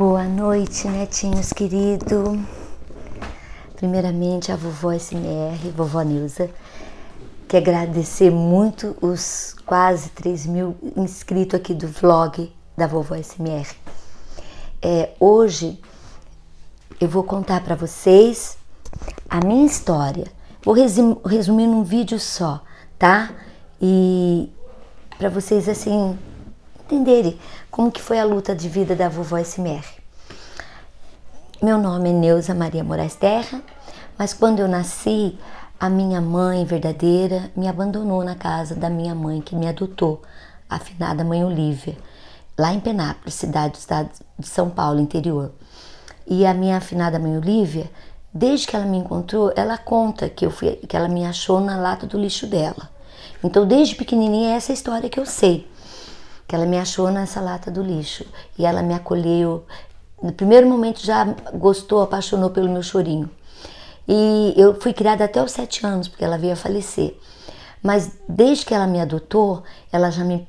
Boa noite, netinhos querido. Primeiramente, a vovó SMR, vovó Nilza, que agradecer muito os quase 3 mil inscritos aqui do vlog da vovó SMR. É, hoje eu vou contar para vocês a minha história. Vou resumir num vídeo só, tá? E para vocês assim entenderem como que foi a luta de vida da vovó SMR. Meu nome é Neuza Maria Moraes Terra, mas quando eu nasci, a minha mãe verdadeira me abandonou na casa da minha mãe que me adotou, a afinada mãe Olivia, lá em Penápolis, cidade do estado de São Paulo, interior. E a minha afinada mãe Olivia, desde que ela me encontrou, ela conta que eu fui, que ela me achou na lata do lixo dela. Então, desde pequenininha é essa história que eu sei que ela me achou nessa lata do lixo e ela me acolheu, no primeiro momento já gostou, apaixonou pelo meu chorinho. E eu fui criada até os sete anos, porque ela veio a falecer. Mas desde que ela me adotou, ela já me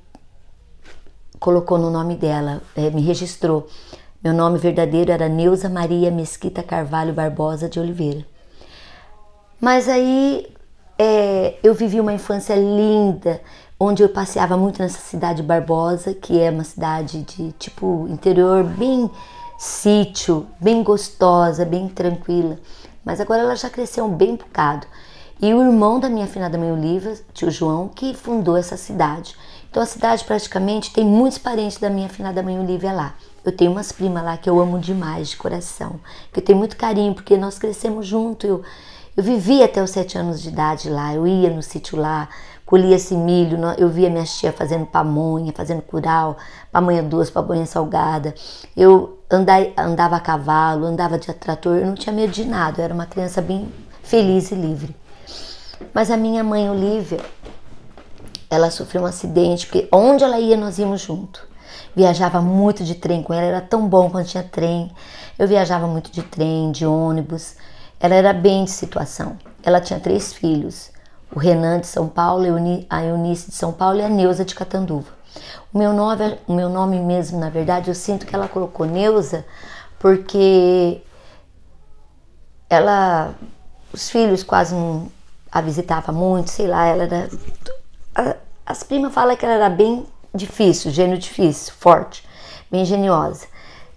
colocou no nome dela, é, me registrou. Meu nome verdadeiro era Neuza Maria Mesquita Carvalho Barbosa de Oliveira. Mas aí é, eu vivi uma infância linda, onde eu passeava muito nessa cidade Barbosa, que é uma cidade de tipo interior bem sítio, bem gostosa, bem tranquila. Mas agora ela já cresceu um bem bocado. E o irmão da minha afinada mãe Oliva, tio João, que fundou essa cidade. Então a cidade praticamente tem muitos parentes da minha afinada mãe Olivia lá. Eu tenho umas primas lá que eu amo demais de coração, que eu tenho muito carinho, porque nós crescemos junto. Eu, eu vivi até os sete anos de idade lá, eu ia no sítio lá, colhia esse milho, eu via minha tia fazendo pamonha, fazendo curau, pamonha doce, pamonha salgada. Eu andai, andava a cavalo, andava de atrator, eu não tinha medo de nada, eu era uma criança bem feliz e livre. Mas a minha mãe, Olivia, ela sofreu um acidente, porque onde ela ia, nós íamos junto. Viajava muito de trem com ela, era tão bom quando tinha trem. Eu viajava muito de trem, de ônibus. Ela era bem de situação. Ela tinha três filhos: o Renan de São Paulo, a Eunice de São Paulo e a Neuza de Catanduva. O meu nome, o meu nome mesmo, na verdade, eu sinto que ela colocou Neusa porque ela os filhos quase não a visitava muito, sei lá, ela era a, as primas falam que ela era bem difícil, gênio difícil, forte, bem geniosa.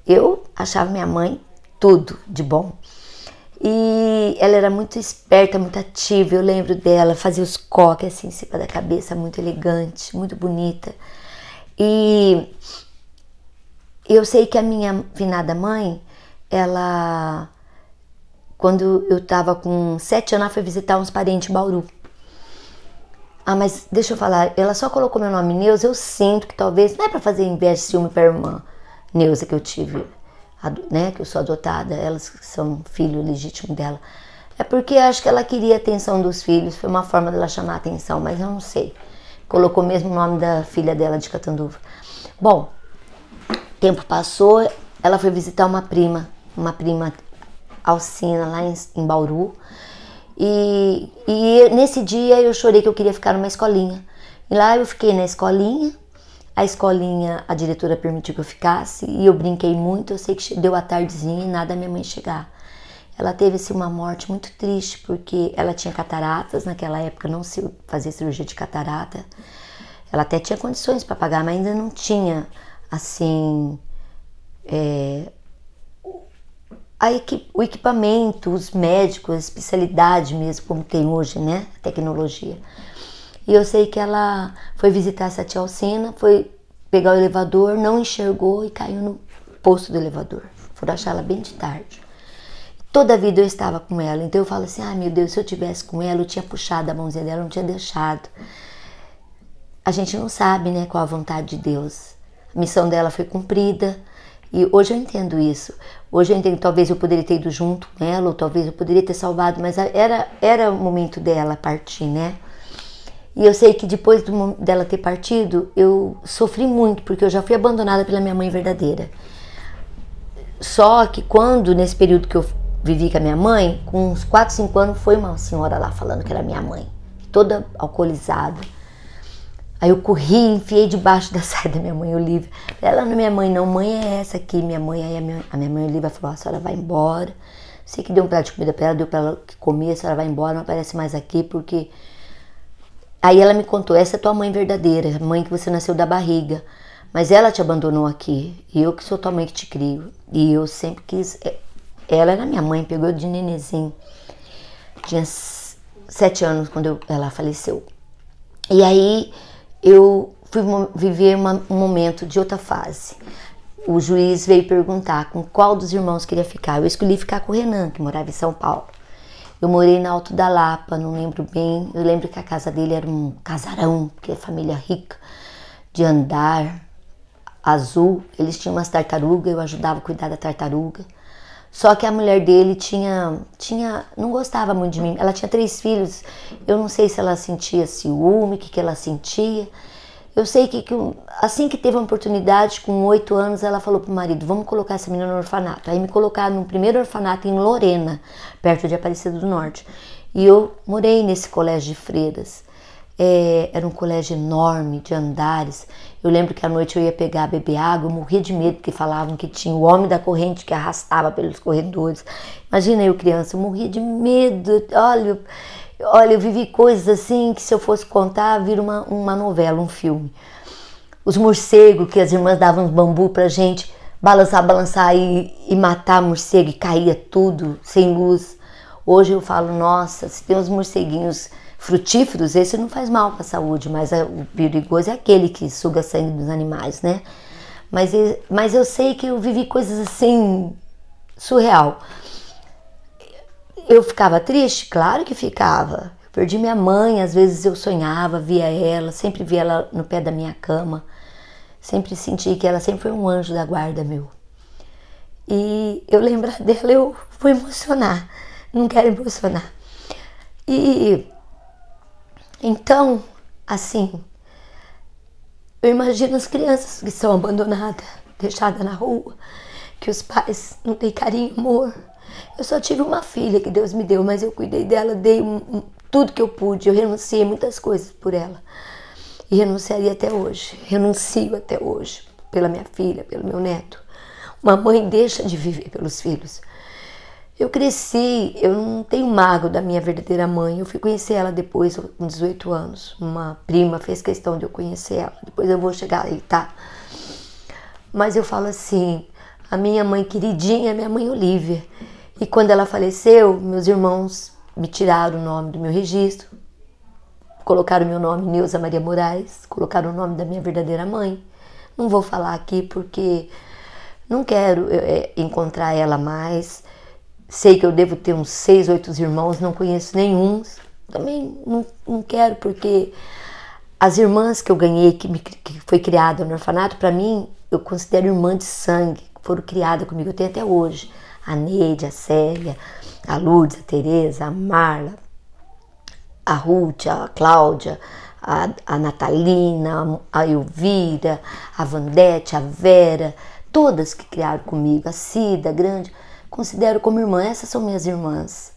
Eu achava minha mãe tudo de bom. E ela era muito esperta, muito ativa, eu lembro dela, fazia os coques assim em cima da cabeça, muito elegante, muito bonita. E eu sei que a minha finada mãe, ela, quando eu estava com sete anos, ela foi visitar uns parentes em Bauru. Ah, mas deixa eu falar, ela só colocou meu nome Neuza, eu sinto que talvez, não é para fazer inveja, ciúme pra irmã Neuza que eu tive, né, que eu sou adotada, elas que são filho legítimo dela. É porque acho que ela queria a atenção dos filhos, foi uma forma dela chamar a atenção, mas eu não sei. Colocou mesmo o nome da filha dela de Catanduva. Bom, tempo passou, ela foi visitar uma prima, uma prima Alcina lá em, em Bauru. E, e nesse dia eu chorei que eu queria ficar numa escolinha. E lá eu fiquei na escolinha, a escolinha, a diretora permitiu que eu ficasse e eu brinquei muito. Eu sei que deu a tardezinha e nada minha mãe chegar. Ela teve assim, uma morte muito triste porque ela tinha cataratas, naquela época não se fazia cirurgia de catarata. Ela até tinha condições para pagar, mas ainda não tinha assim é, equi o equipamento, os médicos, a especialidade mesmo, como tem hoje, né? A tecnologia. E eu sei que ela foi visitar essa tia Alcina, foi pegar o elevador, não enxergou e caiu no posto do elevador. Foram achar ela bem de tarde. Toda a vida eu estava com ela, então eu falo assim: ai ah, meu Deus, se eu tivesse com ela, eu tinha puxado a mãozinha dela, eu não tinha deixado. A gente não sabe, né, qual a vontade de Deus. A missão dela foi cumprida. E hoje eu entendo isso. Hoje eu entendo que talvez eu poderia ter ido junto com ela, ou talvez eu poderia ter salvado, mas era, era o momento dela partir, né? E eu sei que depois do, dela ter partido, eu sofri muito, porque eu já fui abandonada pela minha mãe verdadeira. Só que quando, nesse período que eu vivi com a minha mãe, com uns 4, 5 anos, foi uma senhora lá falando que era minha mãe, toda alcoolizada. Aí eu corri, enfiei debaixo da saia da minha mãe Olivia. Ela não é minha mãe, não, mãe é essa aqui, minha mãe. Aí a minha, a minha mãe Olivia falou: a senhora vai embora. Sei que deu um prato de comida pra ela, deu pra ela que comer, a senhora vai embora, não aparece mais aqui, porque. Aí ela me contou: essa é tua mãe verdadeira, mãe que você nasceu da barriga. Mas ela te abandonou aqui, e eu que sou tua mãe que te crio. E eu sempre quis eh, ela era minha mãe, pegou de nenenzinho. Tinha sete anos quando eu, ela faleceu. E aí eu fui viver uma, um momento de outra fase. O juiz veio perguntar com qual dos irmãos queria ficar. Eu escolhi ficar com o Renan, que morava em São Paulo. Eu morei na Alto da Lapa, não lembro bem. Eu lembro que a casa dele era um casarão, porque é família rica, de andar azul. Eles tinham umas tartarugas, eu ajudava a cuidar da tartaruga. Só que a mulher dele tinha, tinha, não gostava muito de mim. Ela tinha três filhos. Eu não sei se ela sentia ciúme, o que, que ela sentia. Eu sei que, que assim que teve uma oportunidade, com oito anos, ela falou pro marido: vamos colocar essa menina no orfanato. Aí me colocaram no primeiro orfanato em Lorena, perto de Aparecida do Norte. E eu morei nesse colégio de freiras. É, era um colégio enorme, de andares. Eu lembro que à noite eu ia pegar, beber água, eu morria de medo, porque falavam que tinha o homem da corrente que arrastava pelos corredores. Imagina eu criança, eu morria de medo. Olha, olha eu vivi coisas assim que se eu fosse contar, vira uma, uma novela, um filme. Os morcegos que as irmãs davam bambu pra gente balançar, balançar e, e matar morcego e caía tudo sem luz. Hoje eu falo, nossa, se tem uns morceguinhos frutíferos, esse não faz mal para a saúde, mas é, o perigoso é aquele que suga sangue dos animais, né? Mas, mas eu sei que eu vivi coisas assim, surreal. Eu ficava triste? Claro que ficava. Eu perdi minha mãe, às vezes eu sonhava, via ela, sempre via ela no pé da minha cama. Sempre senti que ela sempre foi um anjo da guarda meu. E eu lembrar dela, eu vou emocionar. Não quero emocionar. E então, assim, eu imagino as crianças que são abandonadas, deixadas na rua, que os pais não têm carinho, amor. Eu só tive uma filha que Deus me deu, mas eu cuidei dela, dei um, um, tudo que eu pude, eu renunciei muitas coisas por ela. E renunciaria até hoje, renuncio até hoje, pela minha filha, pelo meu neto. Uma mãe deixa de viver pelos filhos. Eu cresci, eu não tenho mago da minha verdadeira mãe. Eu fui conhecer ela depois, com 18 anos. Uma prima fez questão de eu conhecer ela. Depois eu vou chegar aí, tá? Mas eu falo assim: a minha mãe queridinha, é minha mãe Olivia. E quando ela faleceu, meus irmãos me tiraram o nome do meu registro, colocaram o meu nome Neuza Maria Moraes, colocaram o nome da minha verdadeira mãe. Não vou falar aqui porque não quero eh, eh, encontrar ela mais Sei que eu devo ter uns seis, oito irmãos, não conheço nenhum. Também não, não quero, porque as irmãs que eu ganhei, que, me, que foi criada no orfanato, para mim, eu considero irmã de sangue, foram criadas comigo, eu tenho até hoje. A Neide, a Célia, a Lourdes, a Tereza, a Marla, a Ruth, a Cláudia, a, a Natalina, a Elvira, a Vandete, a Vera, todas que criaram comigo, a Cida, a Grande considero como irmã. Essas são minhas irmãs.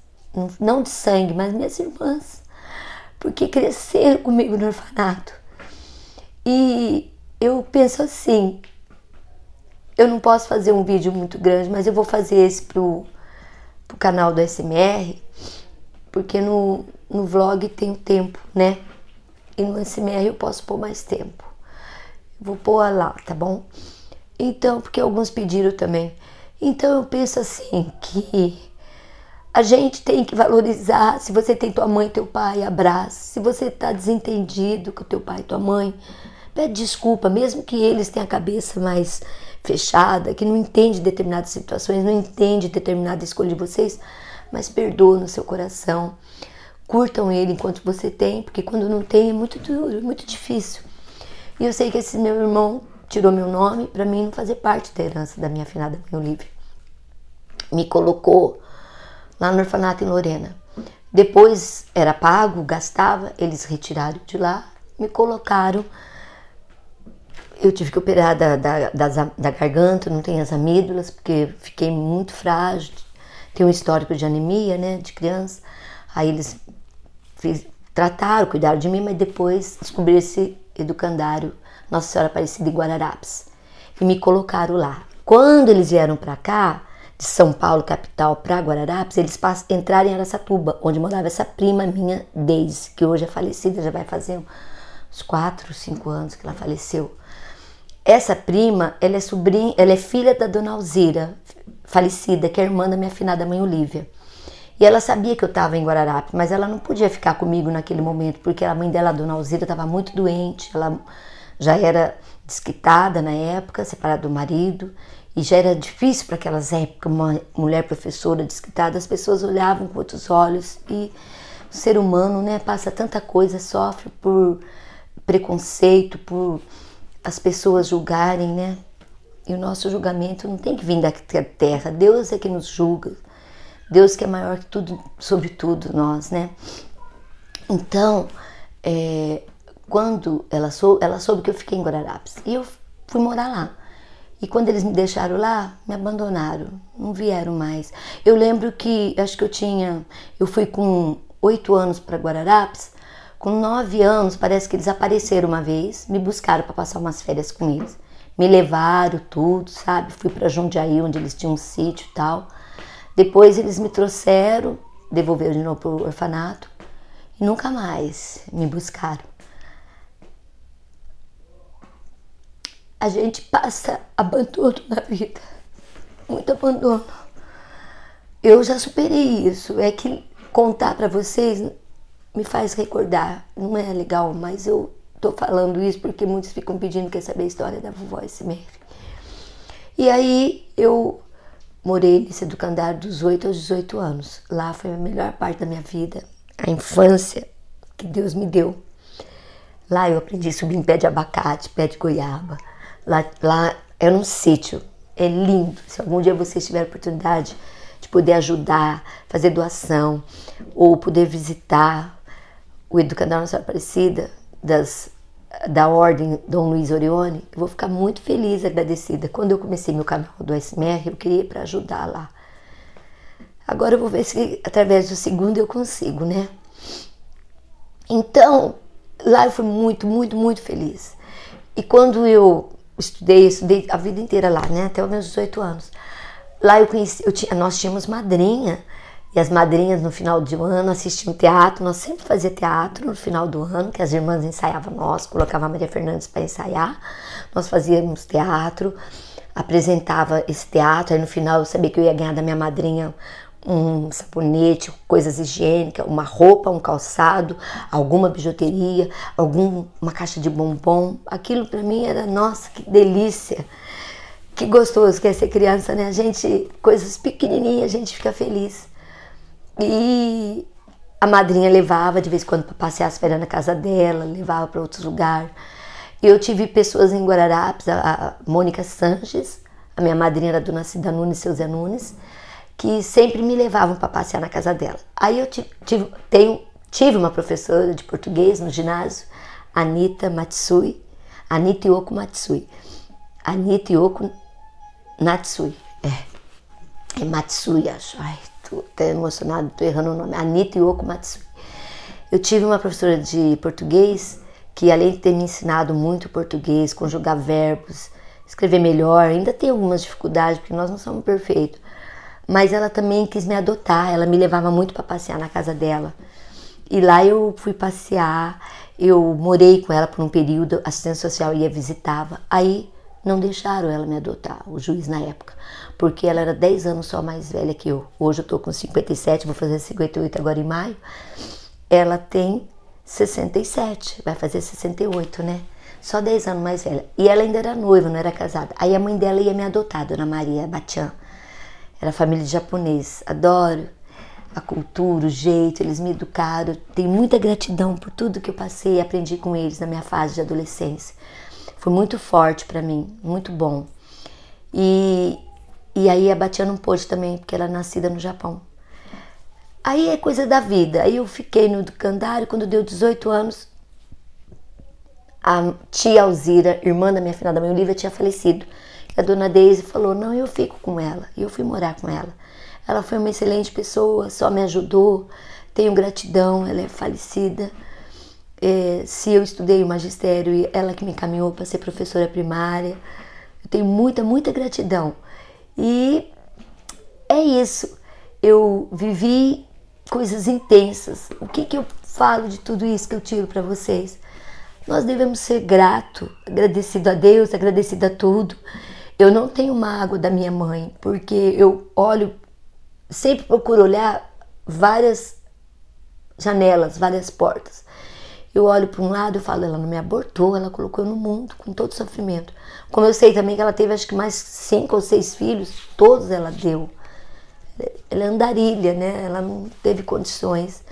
Não de sangue, mas minhas irmãs. Porque cresceram comigo no orfanato. E eu penso assim: eu não posso fazer um vídeo muito grande, mas eu vou fazer esse pro, pro canal do SMR, porque no, no vlog tem tempo, né? E no SMR eu posso pôr mais tempo. Vou pôr lá, tá bom? Então, porque alguns pediram também. Então eu penso assim que a gente tem que valorizar. Se você tem tua mãe, teu pai, abraça. Se você está desentendido com teu pai, tua mãe, pede desculpa, mesmo que eles tenham a cabeça mais fechada, que não entende determinadas situações, não entende determinada escolha de vocês, mas perdoa no seu coração. Curtam ele enquanto você tem, porque quando não tem é muito duro, é muito difícil. E eu sei que esse meu irmão tirou meu nome para mim não fazer parte da herança da minha afinada meu livre. Me colocou lá no orfanato em Lorena. Depois era pago, gastava, eles retiraram de lá, me colocaram. Eu tive que operar da, da, da, da garganta, não tenho as amígdalas, porque fiquei muito frágil. Tenho um histórico de anemia, né, de criança. Aí eles fiz, trataram, cuidaram de mim, mas depois descobri esse educandário nossa Senhora Aparecida em Guararapes, e me colocaram lá. Quando eles vieram para cá, de São Paulo, capital, para Guararapes, eles entraram em Aracatuba, onde morava essa prima minha, Deise, que hoje é falecida, já vai fazer uns 4, 5 anos que ela faleceu. Essa prima, ela é sobrinha, ela é filha da dona Alzira, falecida, que é irmã da minha afinada mãe Olívia. E ela sabia que eu estava em Guararapes, mas ela não podia ficar comigo naquele momento, porque a mãe dela, a dona Alzira, estava muito doente, ela já era desquitada na época, separada do marido, e já era difícil para aquelas épocas uma mulher professora desquitada, as pessoas olhavam com outros olhos e o ser humano, né, passa tanta coisa, sofre por preconceito, por as pessoas julgarem, né? E o nosso julgamento não tem que vir da terra. Deus é que nos julga. Deus que é maior que tudo, sobre tudo nós, né? Então, é, quando ela, sou, ela soube que eu fiquei em Guararapes. E eu fui morar lá. E quando eles me deixaram lá, me abandonaram, não vieram mais. Eu lembro que, acho que eu tinha, eu fui com oito anos para Guararapes, com nove anos parece que eles apareceram uma vez, me buscaram para passar umas férias com eles, me levaram tudo, sabe? Fui para Jundiaí, onde eles tinham um sítio e tal. Depois eles me trouxeram, devolveram de novo para o orfanato e nunca mais me buscaram. a gente passa abandono na vida. Muito abandono. Eu já superei isso. É que contar para vocês me faz recordar. Não é legal, mas eu tô falando isso porque muitos ficam pedindo quer saber a história da vovó Smurf. E aí eu morei nesse educandário dos 8 aos 18 anos. Lá foi a melhor parte da minha vida, a infância que Deus me deu. Lá eu aprendi a subir em pé de abacate, pé de goiaba. Lá, lá é um sítio. É lindo. Se algum dia vocês tiverem oportunidade de poder ajudar, fazer doação, ou poder visitar o Educador Nossa Aparecida, das, da Ordem Dom Luiz Orione, eu vou ficar muito feliz agradecida. Quando eu comecei meu canal do SMR, eu queria ir para ajudar lá. Agora eu vou ver se através do segundo eu consigo, né? Então, lá eu fui muito, muito, muito feliz. E quando eu estudei, estudei a vida inteira lá, né? Até os meus 18 anos. Lá eu conheci, eu tinha, nós tínhamos madrinha. E as madrinhas no final do ano assistiam teatro, nós sempre fazia teatro no final do ano, que as irmãs ensaiavam nós, colocava a Maria Fernandes para ensaiar. Nós fazíamos teatro, apresentava esse teatro, aí no final eu sabia que eu ia ganhar da minha madrinha um sabonete, coisas higiênicas, uma roupa, um calçado, alguma bijuteria, alguma caixa de bombom. Aquilo para mim era, nossa, que delícia. Que gostoso que é ser criança, né? A gente, coisas pequenininhas, a gente fica feliz. E a madrinha levava de vez em quando para passear as férias na casa dela, levava para outros lugares. Eu tive pessoas em Guararapes, a, Mônica Sanches, a minha madrinha era a dona Cida Nunes, seu Zé Nunes que sempre me levavam para passear na casa dela. Aí eu tive, tenho, tive uma professora de português no ginásio, Anita Matsui, Anita Yoko Matsui. Anita Yoko Natsui, é. É Matsui, acho. Ai, tô até emocionado, tô errando o nome. Anita Yoko Matsui. Eu tive uma professora de português que além de ter me ensinado muito português, conjugar verbos, escrever melhor, ainda tem algumas dificuldades, porque nós não somos perfeitos mas ela também quis me adotar, ela me levava muito para passear na casa dela. E lá eu fui passear, eu morei com ela por um período, assistência social ia visitava. Aí não deixaram ela me adotar, o juiz na época, porque ela era 10 anos só mais velha que eu. Hoje eu tô com 57, vou fazer 58 agora em maio. Ela tem 67, vai fazer 68, né? Só 10 anos mais velha. E ela ainda era noiva, não era casada. Aí a mãe dela ia me adotar, dona Maria Batian era família de japonês. Adoro a cultura, o jeito, eles me educaram. Tenho muita gratidão por tudo que eu passei e aprendi com eles na minha fase de adolescência. Foi muito forte para mim, muito bom. E, e aí a Batia não pôde também, porque ela é nascida no Japão. Aí é coisa da vida. Aí eu fiquei no Candário, quando deu 18 anos, a tia Alzira, irmã da minha da mãe Olivia, tinha falecido a dona Deise falou: Não, eu fico com ela. E eu fui morar com ela. Ela foi uma excelente pessoa, só me ajudou. Tenho gratidão, ela é falecida. É, se eu estudei o magistério e ela que me encaminhou para ser professora primária, eu tenho muita, muita gratidão. E é isso. Eu vivi coisas intensas. O que, que eu falo de tudo isso que eu tiro para vocês? Nós devemos ser grato, agradecido a Deus, agradecido a tudo. Eu não tenho mágoa da minha mãe, porque eu olho, sempre procuro olhar várias janelas, várias portas. Eu olho para um lado e falo, ela não me abortou, ela colocou eu no mundo com todo sofrimento. Como eu sei também que ela teve acho que mais cinco ou seis filhos, todos ela deu. Ela é andarilha, né? Ela não teve condições.